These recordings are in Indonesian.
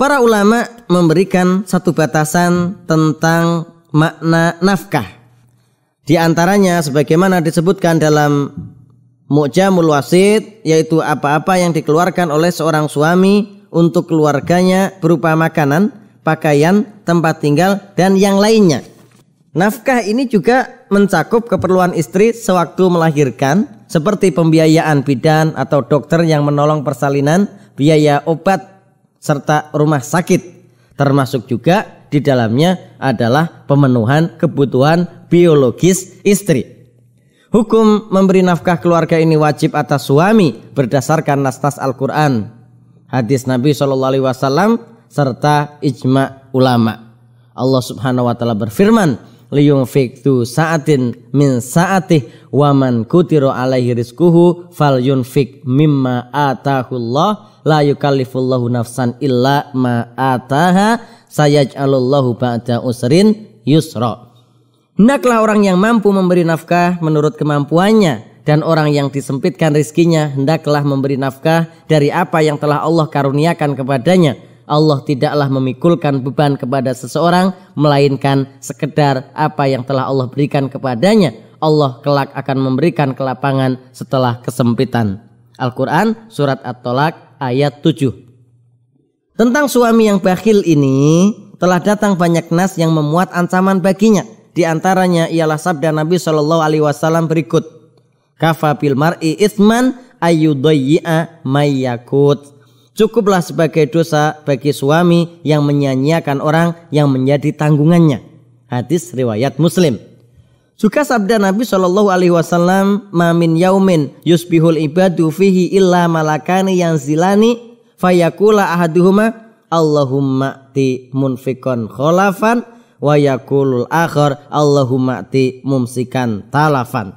Para ulama memberikan satu batasan tentang makna nafkah. Di antaranya sebagaimana disebutkan dalam Mu'jamul Wasit yaitu apa-apa yang dikeluarkan oleh seorang suami untuk keluarganya berupa makanan, pakaian, tempat tinggal dan yang lainnya. Nafkah ini juga mencakup keperluan istri sewaktu melahirkan seperti pembiayaan bidan atau dokter yang menolong persalinan, biaya obat serta rumah sakit. Termasuk juga di dalamnya adalah pemenuhan kebutuhan biologis istri. Hukum memberi nafkah keluarga ini wajib atas suami berdasarkan nas-nas Al-Quran, hadis Nabi SAW serta ijma ulama. Allah Subhanahu Wa Taala berfirman, liung fiktu saatin min saatih waman kutiro alaihi rizkuhu fal yunfik mimma atahullah la yukallifullahu nafsan illa ma ataha sayaj'alullahu ba'da usrin yusra Hendaklah orang yang mampu memberi nafkah menurut kemampuannya dan orang yang disempitkan rizkinya hendaklah memberi nafkah dari apa yang telah Allah karuniakan kepadanya Allah tidaklah memikulkan beban kepada seseorang melainkan sekedar apa yang telah Allah berikan kepadanya. Allah kelak akan memberikan kelapangan setelah kesempitan. Al-Qur'an surat at tolak ayat 7. Tentang suami yang bakhil ini telah datang banyak nas yang memuat ancaman baginya. Di antaranya ialah sabda Nabi Shallallahu alaihi wasallam berikut. Kafa bil mar'i isman ayyudayya mayyakut Cukuplah sebagai dosa bagi suami yang menyanyiakan orang yang menjadi tanggungannya. Hadis riwayat Muslim. Juga sabda Nabi Shallallahu Alaihi Wasallam, "Mamin yaumin yusbihul ibadu fihi illa malakani yang zilani fayakula ahaduhuma Allahumma ti munfikon kholafan wa yakulul akhar Allahumma ti mumsikan talafan."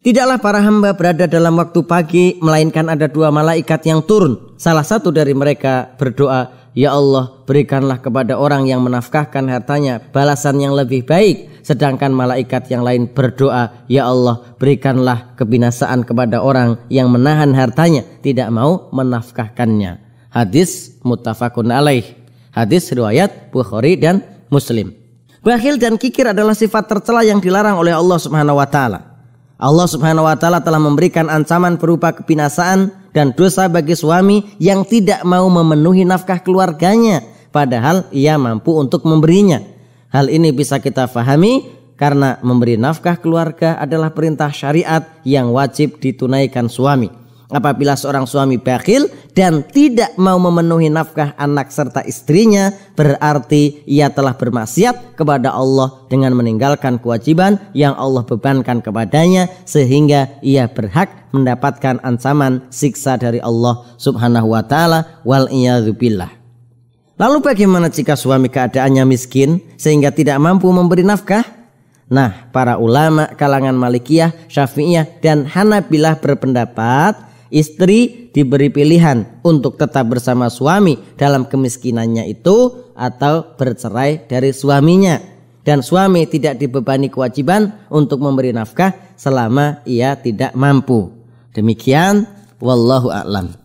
Tidaklah para hamba berada dalam waktu pagi, melainkan ada dua malaikat yang turun. Salah satu dari mereka berdoa, Ya Allah, berikanlah kepada orang yang menafkahkan hartanya balasan yang lebih baik. Sedangkan malaikat yang lain berdoa, Ya Allah, berikanlah kebinasaan kepada orang yang menahan hartanya, tidak mau menafkahkannya. Hadis mutafakun alaih. Hadis riwayat Bukhari dan Muslim. Bakhil dan kikir adalah sifat tercela yang dilarang oleh Allah Subhanahu wa taala. Allah Subhanahu wa taala telah memberikan ancaman berupa kebinasaan dan dosa bagi suami yang tidak mau memenuhi nafkah keluarganya padahal ia mampu untuk memberinya. Hal ini bisa kita fahami karena memberi nafkah keluarga adalah perintah syariat yang wajib ditunaikan suami. Apabila seorang suami bakhil, dan tidak mau memenuhi nafkah anak serta istrinya berarti ia telah bermaksiat kepada Allah dengan meninggalkan kewajiban yang Allah bebankan kepadanya sehingga ia berhak mendapatkan ancaman siksa dari Allah Subhanahu wa taala wal iyadzubillah Lalu bagaimana jika suami keadaannya miskin sehingga tidak mampu memberi nafkah? Nah, para ulama kalangan Malikiyah, Syafi'iyah, dan Hanabilah berpendapat Istri diberi pilihan untuk tetap bersama suami dalam kemiskinannya itu atau bercerai dari suaminya. Dan suami tidak dibebani kewajiban untuk memberi nafkah selama ia tidak mampu. Demikian, wallahu a'lam.